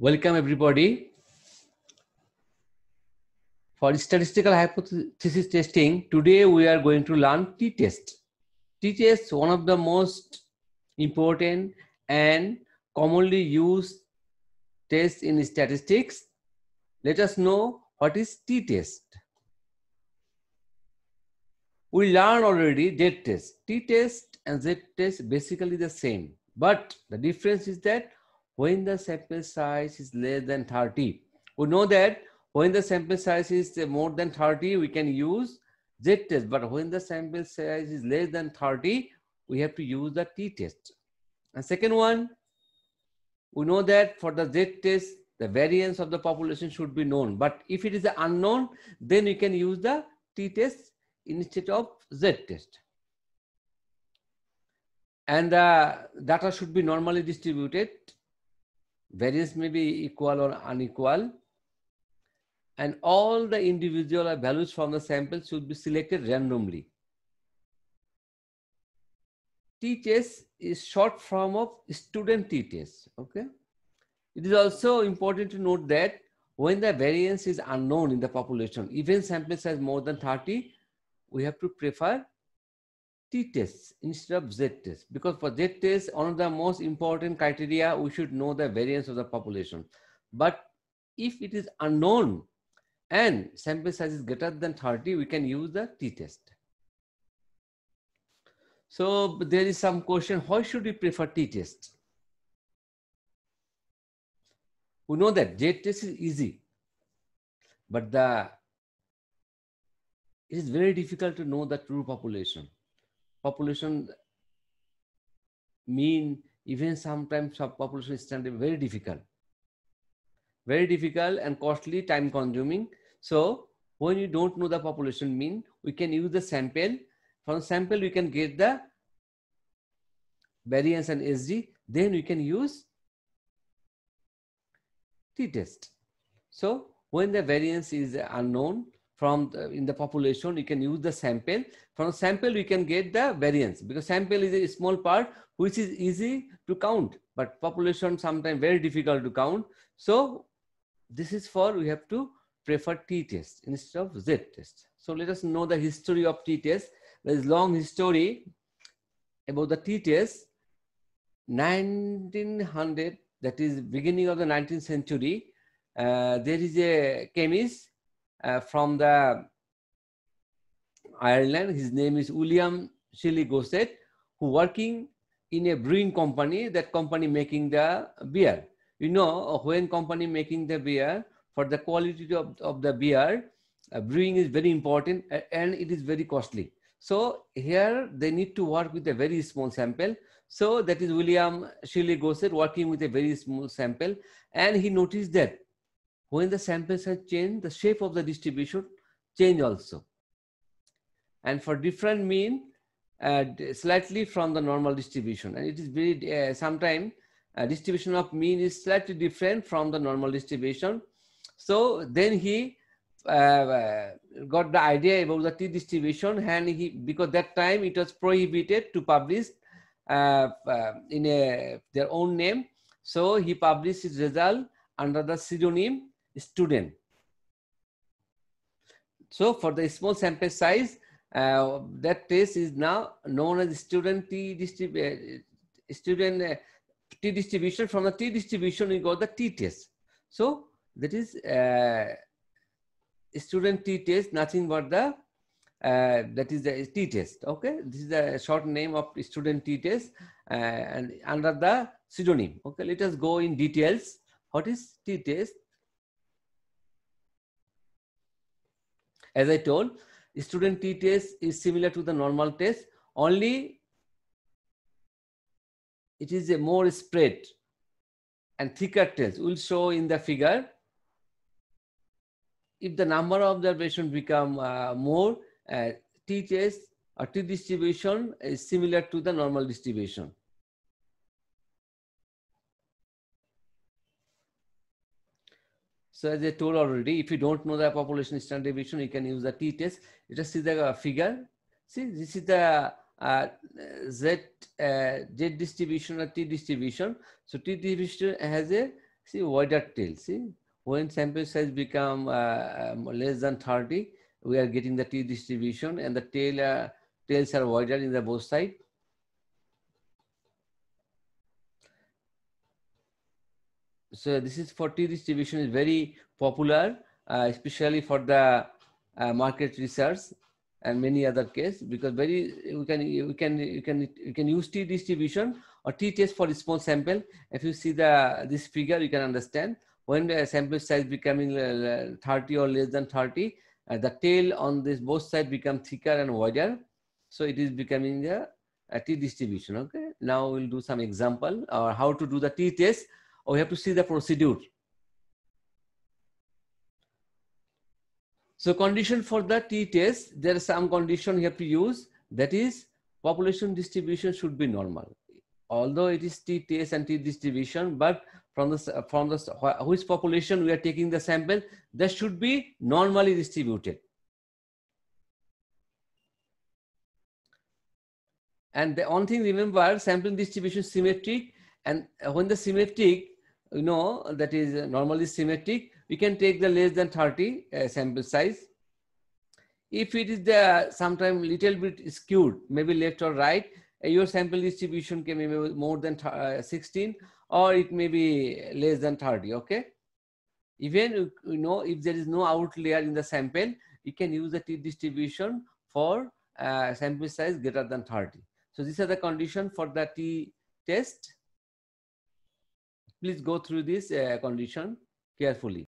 Welcome everybody. For statistical hypothesis testing, today we are going to learn t-test. T-test one of the most important and commonly used tests in statistics. Let us know what is t-test. We learned already z-test. T-test and z-test basically the same. But the difference is that when the sample size is less than 30. We know that when the sample size is more than 30, we can use Z test. But when the sample size is less than 30, we have to use the T test. And second one, we know that for the Z test, the variance of the population should be known. But if it is unknown, then you can use the T test instead of Z test. And the uh, data should be normally distributed Variance may be equal or unequal. And all the individual values from the sample should be selected randomly. T-test is short form of student t-test, okay? It is also important to note that when the variance is unknown in the population, even sample size more than 30, we have to prefer t tests instead of z tests because for z tests one of the most important criteria we should know the variance of the population but if it is unknown and sample size is greater than 30 we can use the t test so there is some question why should we prefer t test we know that z test is easy but the it is very difficult to know the true population population mean even sometimes subpopulation standard very difficult very difficult and costly time consuming so when you don't know the population mean we can use the sample from sample we can get the variance and sg then we can use t test so when the variance is unknown from the, in the population you can use the sample from sample we can get the variance because sample is a small part which is easy to count but population sometimes very difficult to count so this is for we have to prefer t test instead of z test so let us know the history of t test there is long history about the t test 1900 that is beginning of the 19th century uh, there is a chemist uh, from the Ireland. His name is William Shelley who working in a brewing company, that company making the beer. You know, uh, when company making the beer, for the quality of, of the beer, uh, brewing is very important and it is very costly. So here they need to work with a very small sample. So that is William Shirley working with a very small sample. And he noticed that when the sample size change, the shape of the distribution change also. And for different mean, uh, slightly from the normal distribution. And it is very, uh, sometimes uh, distribution of mean is slightly different from the normal distribution. So then he uh, uh got the idea about the t distribution and he, because that time it was prohibited to publish uh, uh, in a, their own name. So he published his result under the pseudonym student. So for the small sample size, uh, that test is now known as student t distribution. Uh, student uh, t distribution. From the t distribution, we got the t test. So that is uh, student t test, nothing but the that is the t test. Okay, this is the short name of student t test, and under the pseudonym. Okay, let us go in details. What is t test? As I told, student T test is similar to the normal test, only it is a more spread and thicker test. We'll show in the figure. If the number of observation become uh, more, uh, T test or T distribution is similar to the normal distribution. So as I told already, if you don't know the population standard deviation, you can use the t-test. Just see the figure. See, this is the uh, Z, uh, Z distribution or T distribution. So T distribution has a see wider tail. See, when sample size become uh, um, less than 30, we are getting the T distribution and the tail uh, tails are wider in the both side. so this is for T distribution is very popular, uh, especially for the uh, market research and many other case because very we can we can you can you can use T distribution or T test for small sample. If you see the this figure, you can understand when the sample size becoming uh, 30 or less than 30, uh, the tail on this both side become thicker and wider, so it is becoming the T distribution. Okay, now we'll do some example or uh, how to do the T test or we have to see the procedure. So condition for the t-test, there are some condition we have to use. That is, population distribution should be normal. Although it is t-test and t-distribution, but from the, from the which population we are taking the sample, that should be normally distributed. And the only thing remember, sampling distribution symmetric, and when the symmetric, you know that is uh, normally symmetric we can take the less than 30 uh, sample size if it is the sometime little bit skewed maybe left or right uh, your sample distribution can be more than uh, 16 or it may be less than 30 okay even you know if there is no outlier in the sample you can use the t distribution for uh, sample size greater than 30 so these are the condition for the t test Please go through this uh, condition carefully.